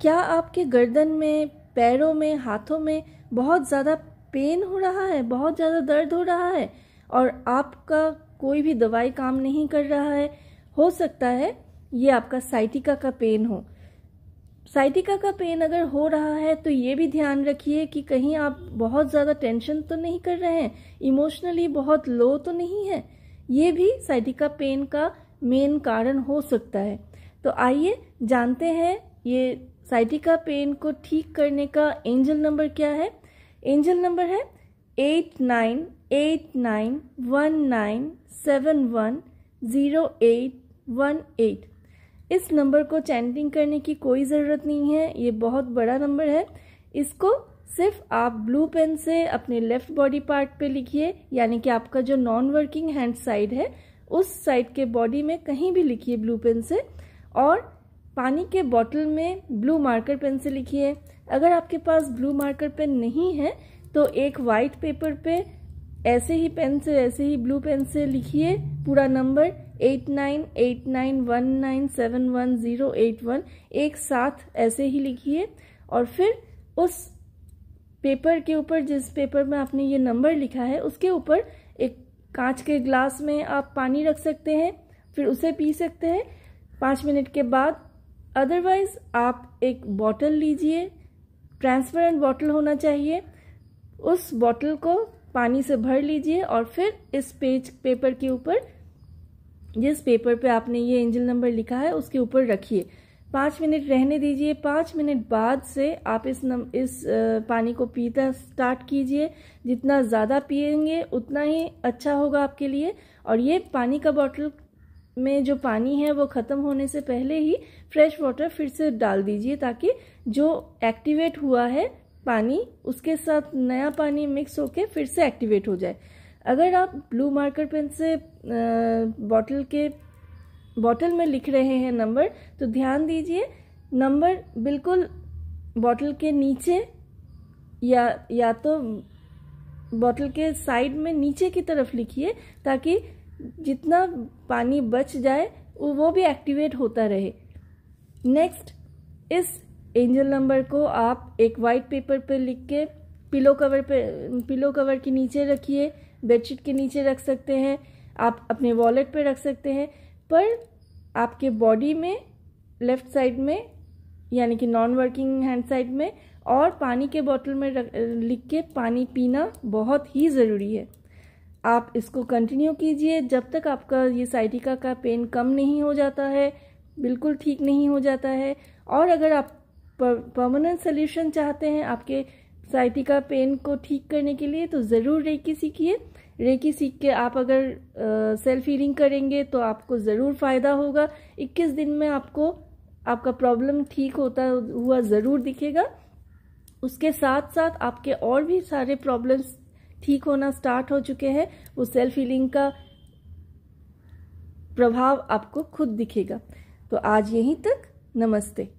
क्या आपके गर्दन में पैरों में हाथों में बहुत ज़्यादा पेन हो रहा है बहुत ज़्यादा दर्द हो रहा है और आपका कोई भी दवाई काम नहीं कर रहा है हो सकता है ये आपका साइटिका का पेन हो साइटिका का पेन अगर हो रहा है तो ये भी ध्यान रखिए कि कहीं आप बहुत ज़्यादा टेंशन तो नहीं कर रहे हैं इमोशनली बहुत लो तो नहीं है ये भी साइटिका पेन का मेन कारण हो सकता है तो आइए जानते हैं ये साइटिका पेन को ठीक करने का एंजल नंबर क्या है एंजल नंबर है eight nine eight nine one nine seven one zero eight one eight इस नंबर को चैंटिंग करने की कोई ज़रूरत नहीं है ये बहुत बड़ा नंबर है इसको सिर्फ आप ब्लू पेन से अपने लेफ्ट बॉडी पार्ट पे लिखिए यानी कि आपका जो नॉन वर्किंग हैंड साइड है उस साइड के बॉडी में कहीं भी लिखिए ब्लू पेन से और पानी के बॉटल में ब्लू मार्कर पेन से लिखिए अगर आपके पास ब्लू मार्कर पेन नहीं है तो एक वाइट पेपर पे ऐसे ही पेन से ऐसे ही ब्लू पेन से लिखिए पूरा number eight nine eight nine one nine seven one zero eight one एक साथ ऐसे ही लिखिए और फिर उस पेपर के ऊपर जिस पेपर में आपने ये नंबर लिखा है उसके ऊपर एक कांच के ग्लास में आप पानी रख सकते हैं फिर उसे पी सकते हैं पाँच मिनट के बाद अदरवाइज आप एक बॉटल लीजिए ट्रांसपेरेंट बॉटल होना चाहिए उस बॉटल को पानी से भर लीजिए और फिर इस पेज पेपर के ऊपर जिस पेपर पे आपने ये एंजल नंबर लिखा है उसके ऊपर रखिए पाँच मिनट रहने दीजिए पाँच मिनट बाद से आप इस नम इस पानी को पीता स्टार्ट कीजिए जितना ज़्यादा पिएंगे उतना ही अच्छा होगा आपके लिए और ये पानी का बॉटल में जो पानी है वो ख़त्म होने से पहले ही फ्रेश वाटर फिर से डाल दीजिए ताकि जो एक्टिवेट हुआ है पानी उसके साथ नया पानी मिक्स होकर फिर से एक्टिवेट हो जाए अगर आप ब्लू मार्कर पेन से बॉटल के बॉटल में लिख रहे हैं नंबर तो ध्यान दीजिए नंबर बिल्कुल बॉटल के नीचे या या तो बॉटल के साइड में नीचे की तरफ लिखिए ताकि जितना पानी बच जाए वो भी एक्टिवेट होता रहे नेक्स्ट इस एंजल नंबर को आप एक वाइट पेपर पर लिख के पिलो कवर पे पिलो कवर के नीचे रखिए बेडशीट के नीचे रख सकते हैं आप अपने वॉलेट पर रख सकते हैं पर आपके बॉडी में लेफ्ट साइड में यानी कि नॉन वर्किंग हैंड साइड में और पानी के बॉटल में रख लिख के पानी पीना बहुत ही ज़रूरी है आप इसको कंटिन्यू कीजिए जब तक आपका ये साइटिका का पेन कम नहीं हो जाता है बिल्कुल ठीक नहीं हो जाता है और अगर आप परमानेंट सोल्यूशन चाहते हैं आपके साइटिका पेन को ठीक करने के लिए तो ज़रूर रेकी सीखिए रेकी सीख के आप अगर सेल्फ हीलिंग करेंगे तो आपको ज़रूर फ़ायदा होगा 21 दिन में आपको आपका प्रॉब्लम ठीक होता हुआ ज़रूर दिखेगा उसके साथ साथ आपके और भी सारे प्रॉब्लम्स ठीक होना स्टार्ट हो चुके हैं वो सेल्फ हीलिंग का प्रभाव आपको खुद दिखेगा तो आज यहीं तक नमस्ते